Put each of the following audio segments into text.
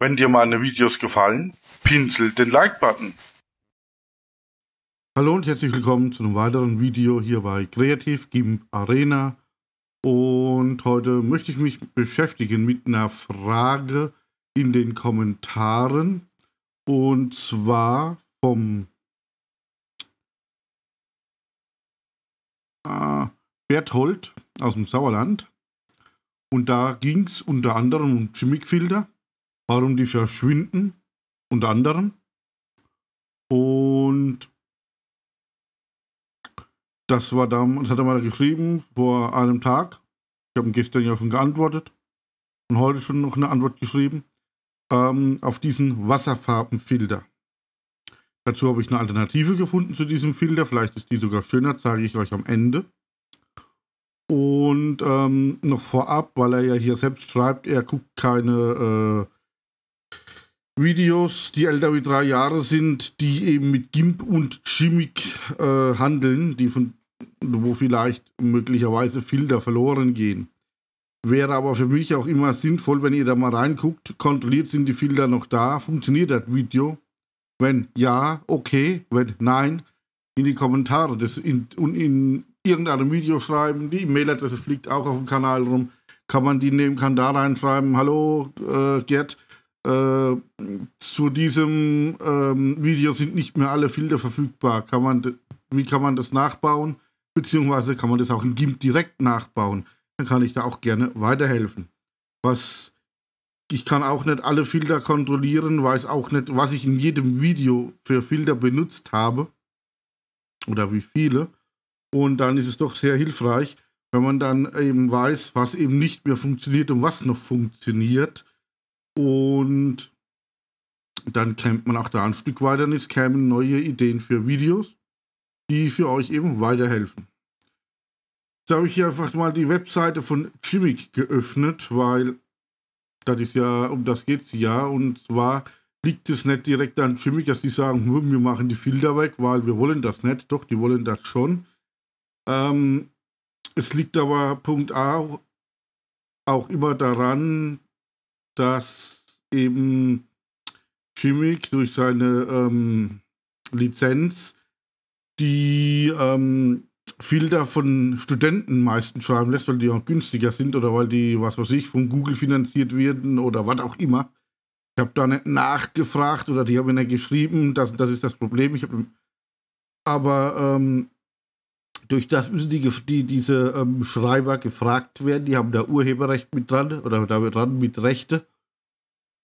Wenn dir meine Videos gefallen, pinsel den Like-Button. Hallo und herzlich willkommen zu einem weiteren Video hier bei Kreativ Gimp Arena. Und heute möchte ich mich beschäftigen mit einer Frage in den Kommentaren. Und zwar vom äh, Berthold aus dem Sauerland. Und da ging es unter anderem um Chimicfilter warum die verschwinden, unter anderem. Und das war damals, hat er mal geschrieben, vor einem Tag. Ich habe gestern ja schon geantwortet und heute schon noch eine Antwort geschrieben ähm, auf diesen Wasserfarbenfilter. Dazu habe ich eine Alternative gefunden zu diesem Filter. Vielleicht ist die sogar schöner, zeige ich euch am Ende. Und ähm, noch vorab, weil er ja hier selbst schreibt, er guckt keine äh, Videos, die älter wie drei Jahre sind, die eben mit GIMP und Chimik äh, handeln, die von, wo vielleicht möglicherweise Filter verloren gehen. Wäre aber für mich auch immer sinnvoll, wenn ihr da mal reinguckt, kontrolliert sind die Filter noch da, funktioniert das Video? Wenn ja, okay, wenn nein, in die Kommentare das in, und in irgendeinem Video schreiben, die E-Mail-Adresse fliegt auch auf dem Kanal rum, kann man die nehmen, kann da reinschreiben, hallo äh, Gerd, äh, zu diesem ähm, Video sind nicht mehr alle Filter verfügbar. Kann man, wie kann man das nachbauen? Beziehungsweise kann man das auch in GIMP direkt nachbauen. Dann kann ich da auch gerne weiterhelfen. Was ich kann auch nicht alle Filter kontrollieren, weiß auch nicht, was ich in jedem Video für Filter benutzt habe oder wie viele. Und dann ist es doch sehr hilfreich, wenn man dann eben weiß, was eben nicht mehr funktioniert und was noch funktioniert und dann kämpft man auch da ein Stück weiter und es kämen neue Ideen für Videos, die für euch eben weiterhelfen. Jetzt habe ich hier einfach mal die Webseite von Chimic geöffnet, weil das ist ja, um das geht es ja. Und zwar liegt es nicht direkt an Chimic, dass die sagen, hm, wir machen die Filter weg, weil wir wollen das nicht. Doch, die wollen das schon. Ähm, es liegt aber Punkt A auch, auch immer daran, dass eben Chimik durch seine ähm, Lizenz, die ähm, viel davon Studenten meistens schreiben lässt, weil die auch günstiger sind oder weil die, was weiß ich, von Google finanziert werden oder was auch immer. Ich habe da nicht nachgefragt oder die haben mir nicht geschrieben, das, das ist das Problem. Ich hab, aber ähm, durch das müssen die, die diese ähm, Schreiber gefragt werden, die haben da Urheberrecht mit dran oder da dran mit Rechte.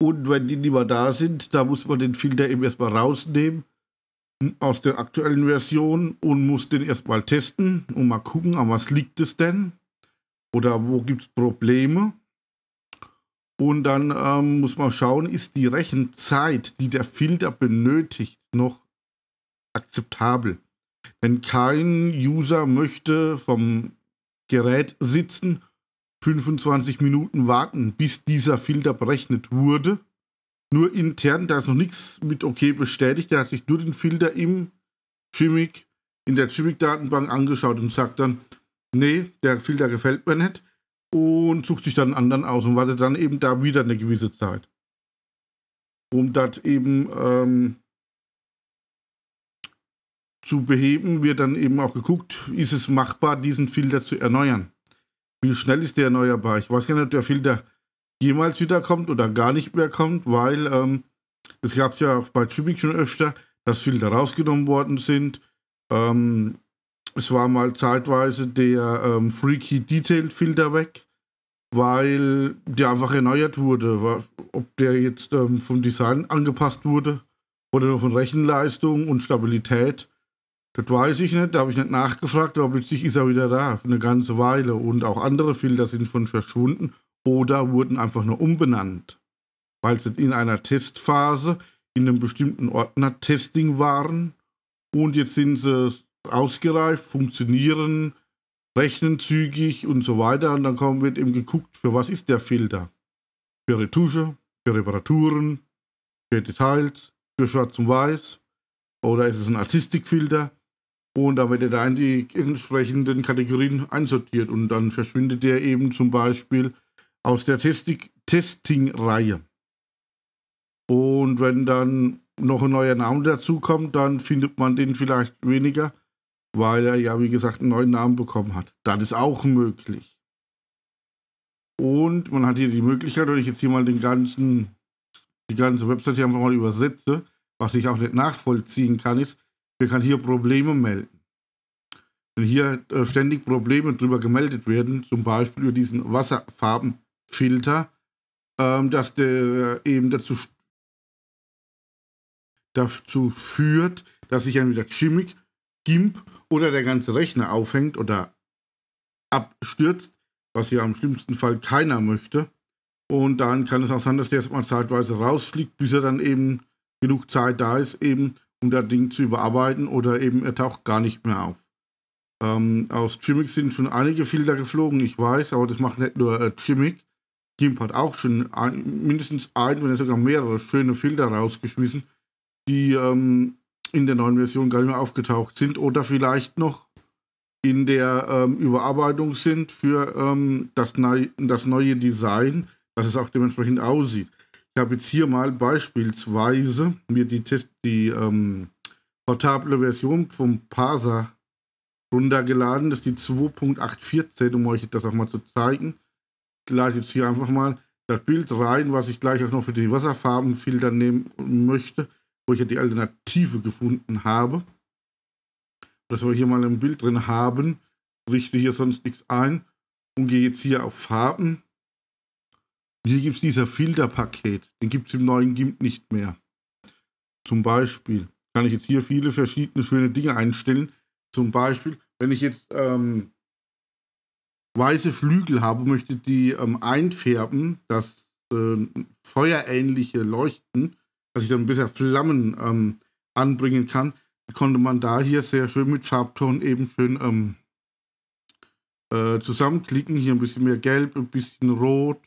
Und wenn die nicht mehr da sind, da muss man den Filter eben erstmal rausnehmen aus der aktuellen Version und muss den erstmal testen und mal gucken, an was liegt es denn oder wo gibt es Probleme. Und dann ähm, muss man schauen, ist die Rechenzeit, die der Filter benötigt, noch akzeptabel. Denn kein User möchte vom Gerät sitzen 25 Minuten warten, bis dieser Filter berechnet wurde. Nur intern, da ist noch nichts mit OK bestätigt. Der hat sich nur den Filter im Chimic, in der Chimic-Datenbank angeschaut und sagt dann, nee, der Filter gefällt mir nicht und sucht sich dann einen anderen aus und wartet dann eben da wieder eine gewisse Zeit. Um das eben ähm, zu beheben, wird dann eben auch geguckt, ist es machbar, diesen Filter zu erneuern. Wie schnell ist der erneuerbar? Ich weiß gar nicht, ob der Filter jemals wiederkommt oder gar nicht mehr kommt, weil ähm, es gab es ja auch bei Chibik schon öfter, dass Filter rausgenommen worden sind. Ähm, es war mal zeitweise der ähm, Freaky Detailed Filter weg, weil der einfach erneuert wurde. Ob der jetzt ähm, vom Design angepasst wurde oder nur von Rechenleistung und Stabilität, das weiß ich nicht, da habe ich nicht nachgefragt, aber plötzlich ist er wieder da, für eine ganze Weile. Und auch andere Filter sind schon verschwunden oder wurden einfach nur umbenannt, weil sie in einer Testphase in einem bestimmten Ordner Testing waren und jetzt sind sie ausgereift, funktionieren, rechnen zügig und so weiter. Und dann kommen wird eben geguckt, für was ist der Filter? Für Retusche, für Reparaturen, für Details, für Schwarz und Weiß oder ist es ein Artistikfilter? Und da wird er da in die entsprechenden Kategorien einsortiert. Und dann verschwindet er eben zum Beispiel aus der Testing-Reihe. Und wenn dann noch ein neuer Name dazukommt, dann findet man den vielleicht weniger, weil er ja, wie gesagt, einen neuen Namen bekommen hat. Das ist auch möglich. Und man hat hier die Möglichkeit, wenn ich jetzt hier mal den ganzen, die ganze Website hier einfach mal übersetze, was ich auch nicht nachvollziehen kann, ist, der kann hier Probleme melden. Wenn hier äh, ständig Probleme drüber gemeldet werden, zum Beispiel über diesen Wasserfarbenfilter, ähm, dass der eben dazu, dazu führt, dass sich entweder Chimic, GIMP oder der ganze Rechner aufhängt oder abstürzt, was ja im schlimmsten Fall keiner möchte. Und dann kann es auch sein, dass der erstmal zeitweise rausfliegt, bis er dann eben genug Zeit da ist, eben um das Ding zu überarbeiten oder eben er taucht gar nicht mehr auf. Ähm, aus Chimic sind schon einige Filter geflogen, ich weiß, aber das macht nicht nur äh, Chimic. Gimp hat auch schon ein, mindestens ein, wenn sogar mehrere schöne Filter rausgeschmissen, die ähm, in der neuen Version gar nicht mehr aufgetaucht sind oder vielleicht noch in der ähm, Überarbeitung sind für ähm, das, neu, das neue Design, dass es auch dementsprechend aussieht. Ich habe jetzt hier mal beispielsweise mir die, Test, die ähm, portable Version vom Parser runtergeladen. Das ist die 2.814, um euch das auch mal zu zeigen. Ich lade jetzt hier einfach mal das Bild rein, was ich gleich auch noch für die Wasserfarbenfilter nehmen möchte, wo ich ja die Alternative gefunden habe. Dass wir hier mal ein Bild drin haben, richte hier sonst nichts ein und gehe jetzt hier auf Farben hier gibt es dieser Filterpaket. Den gibt es im neuen GIMP nicht mehr. Zum Beispiel kann ich jetzt hier viele verschiedene schöne Dinge einstellen. Zum Beispiel, wenn ich jetzt ähm, weiße Flügel habe und möchte die ähm, einfärben, dass äh, feuerähnliche Leuchten, dass ich dann besser Flammen ähm, anbringen kann, konnte man da hier sehr schön mit Farbton eben schön ähm, äh, zusammenklicken. Hier ein bisschen mehr Gelb, ein bisschen Rot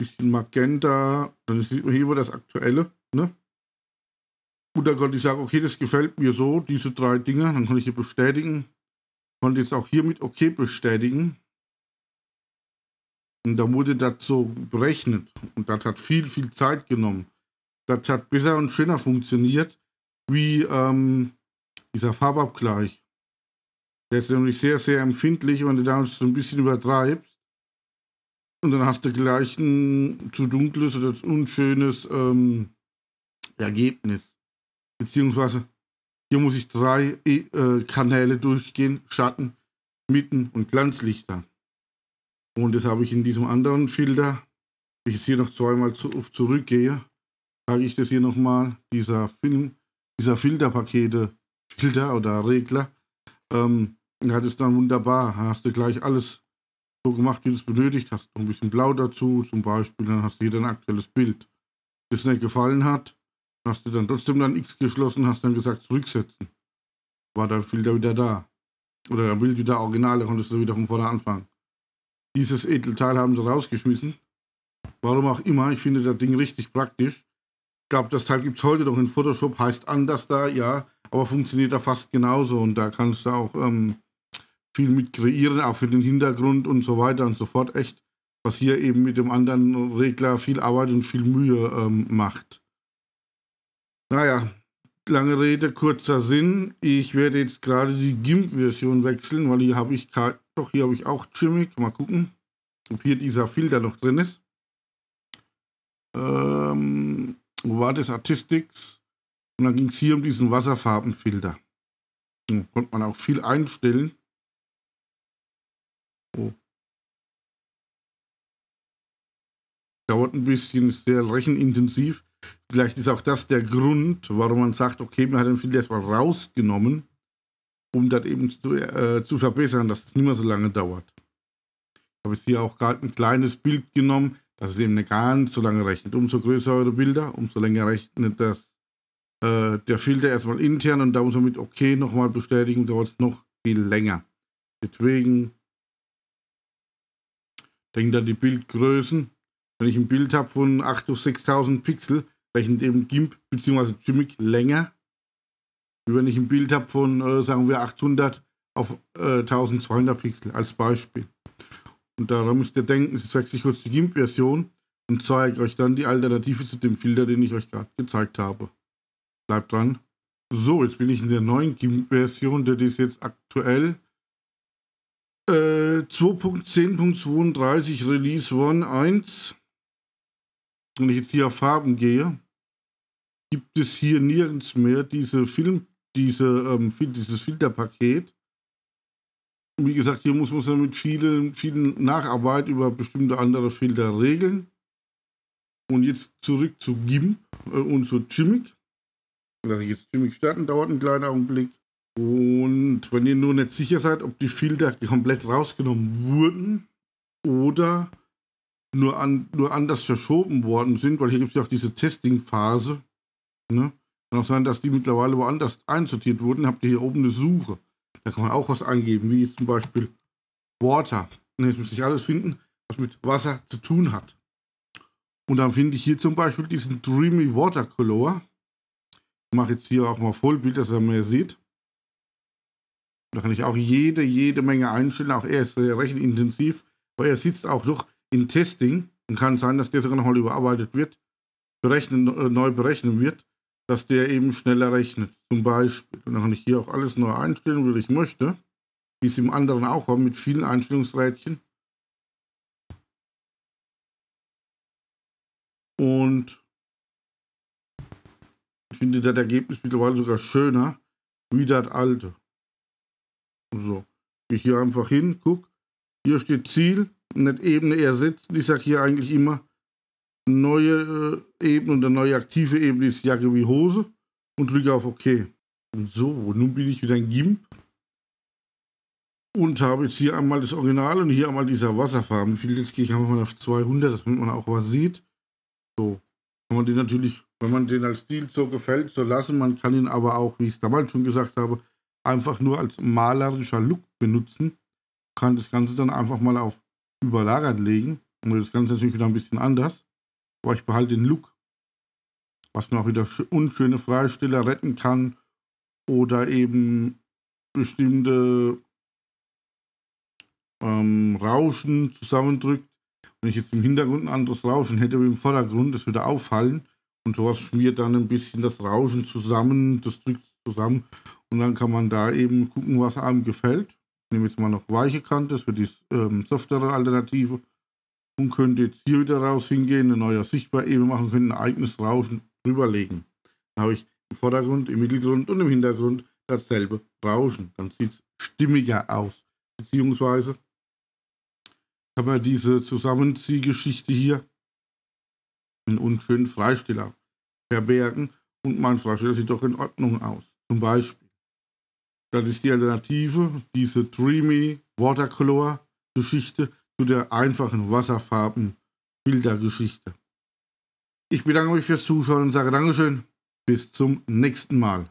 bisschen Magenta. Dann sieht man hier immer das aktuelle. Ne? Gut, dann konnte ich sagen, okay, das gefällt mir so, diese drei Dinge. Dann konnte ich hier bestätigen. Konnte jetzt auch hier mit OK bestätigen. Und da wurde das so berechnet. Und das hat viel, viel Zeit genommen. Das hat besser und schöner funktioniert, wie ähm, dieser Farbabgleich. Der ist nämlich sehr, sehr empfindlich, wenn du da so ein bisschen übertreibst. Und dann hast du gleich ein zu dunkles oder zu unschönes ähm, Ergebnis. Beziehungsweise hier muss ich drei äh, Kanäle durchgehen, Schatten, Mitten und Glanzlichter. Und das habe ich in diesem anderen Filter, wenn ich jetzt hier noch zweimal zu, zurückgehe, sage ich das hier nochmal, dieser Film, dieser Filterpakete, Filter oder Regler, ähm, hat es dann wunderbar, hast du gleich alles so gemacht, wie du es benötigt hast. Noch ein bisschen Blau dazu zum Beispiel, dann hast du hier dein aktuelles Bild. Wenn es nicht gefallen hat, hast du dann trotzdem dein X geschlossen, hast dann gesagt, zurücksetzen. War dein Filter wieder da. Oder dein Bild wieder original, da konntest du wieder von vorne anfangen. Dieses Edelteil haben sie rausgeschmissen. Warum auch immer, ich finde das Ding richtig praktisch. Ich glaube, das Teil gibt es heute noch in Photoshop, heißt anders da, ja, aber funktioniert da fast genauso und da kannst du auch ähm, viel mit kreieren, auch für den Hintergrund und so weiter und so fort. Echt, was hier eben mit dem anderen Regler viel Arbeit und viel Mühe ähm, macht. Naja, lange Rede, kurzer Sinn. Ich werde jetzt gerade die GIMP-Version wechseln, weil hier habe ich, doch hier habe ich auch Jimmy. Mal gucken, ob hier dieser Filter noch drin ist. Ähm, wo war das? Artistics. Und dann ging es hier um diesen Wasserfarbenfilter. Da konnte man auch viel einstellen. dauert ein bisschen, ist sehr rechenintensiv. Vielleicht ist auch das der Grund, warum man sagt, okay, man hat den Filter erstmal rausgenommen, um das eben zu, äh, zu verbessern, dass es nicht mehr so lange dauert. Ich habe jetzt hier auch gerade ein kleines Bild genommen, dass es eben nicht ganz so lange rechnet. Umso größer eure Bilder, umso länger rechnet das äh, der Filter erstmal intern und da muss man mit OK nochmal bestätigen, dauert es noch viel länger. Deswegen denkt an die Bildgrößen wenn ich ein Bild habe von 8 durch 6000 Pixel, rechnet eben GIMP bzw. Jimmick länger. Wie wenn ich ein Bild habe von, äh, sagen wir, 800 auf äh, 1200 Pixel als Beispiel. Und daran müsst ihr denken, ich zeige euch kurz die GIMP-Version und zeige euch dann die Alternative zu dem Filter, den ich euch gerade gezeigt habe. Bleibt dran. So, jetzt bin ich in der neuen GIMP-Version, der ist jetzt aktuell. Äh, 2.10.32 Release 1.1 wenn ich jetzt hier auf Farben gehe, gibt es hier nirgends mehr diese Film, diese, ähm, dieses Filterpaket. Wie gesagt, hier muss man dann mit vielen, vielen Nacharbeit über bestimmte andere Filter regeln. Und jetzt zurück zu GIMP äh, und zu Jimmick. Lasse ich jetzt Jimmick starten, dauert einen kleinen Augenblick. Und wenn ihr nur nicht sicher seid, ob die Filter komplett rausgenommen wurden oder nur, an, nur anders verschoben worden sind, weil hier gibt es ja auch diese Testing-Phase. Ne? Kann auch sein, dass die mittlerweile woanders einsortiert wurden. Habt ihr hier oben eine Suche. Da kann man auch was eingeben, wie zum Beispiel Water. Und ne, jetzt müsste ich alles finden, was mit Wasser zu tun hat. Und dann finde ich hier zum Beispiel diesen Dreamy Watercolor. Ich mache jetzt hier auch mal Vollbild, dass ihr mehr seht. Da kann ich auch jede, jede Menge einstellen. Auch er ist sehr rechenintensiv, aber er sitzt auch doch in Testing und kann sein, dass der sogar nochmal überarbeitet wird, berechnen, äh, neu berechnen wird, dass der eben schneller rechnet, zum Beispiel. Und dann kann ich hier auch alles neu einstellen, wie ich möchte, wie es im anderen auch war, mit vielen Einstellungsrädchen. Und ich finde das Ergebnis mittlerweile sogar schöner wie das alte. So, ich hier einfach hin, guck, hier steht Ziel, nicht Ebene ersetzen. Ich sage hier eigentlich immer, neue äh, Ebene und eine neue aktive Ebene ist Jacke wie Hose und drücke auf OK. Und so, nun bin ich wieder ein Gimp und habe jetzt hier einmal das Original und hier einmal dieser Wasserfarben. Viel jetzt gehe ich einfach mal auf 200, damit man auch was sieht. So, kann man den natürlich, wenn man den als Stil so gefällt, so lassen. Man kann ihn aber auch, wie ich es damals schon gesagt habe, einfach nur als malerischer Look benutzen. Kann das Ganze dann einfach mal auf überlagert legen. Und das Ganze natürlich wieder ein bisschen anders. Aber ich behalte den Look, was mir auch wieder unschöne Freisteller retten kann oder eben bestimmte ähm, Rauschen zusammendrückt. Wenn ich jetzt im Hintergrund ein anderes Rauschen hätte wie im Vordergrund, das würde auffallen. Und sowas schmiert dann ein bisschen das Rauschen zusammen, das drückt zusammen. Und dann kann man da eben gucken, was einem gefällt nehme jetzt mal noch weiche Kante, das wird die ähm, softere Alternative. Und könnte jetzt hier wieder raus hingehen, eine neue Sichtbarebene machen, könnte ein eigenes Rauschen drüberlegen. Dann habe ich im Vordergrund, im Mittelgrund und im Hintergrund dasselbe Rauschen. Dann sieht es stimmiger aus. Beziehungsweise kann man diese Zusammenziehgeschichte hier in unschönen Freisteller verbergen und mein Freisteller sieht doch in Ordnung aus. Zum Beispiel. Das ist die Alternative, diese Dreamy Watercolor-Geschichte zu der einfachen Wasserfarben-Bildergeschichte. Ich bedanke mich fürs Zuschauen und sage Dankeschön. Bis zum nächsten Mal.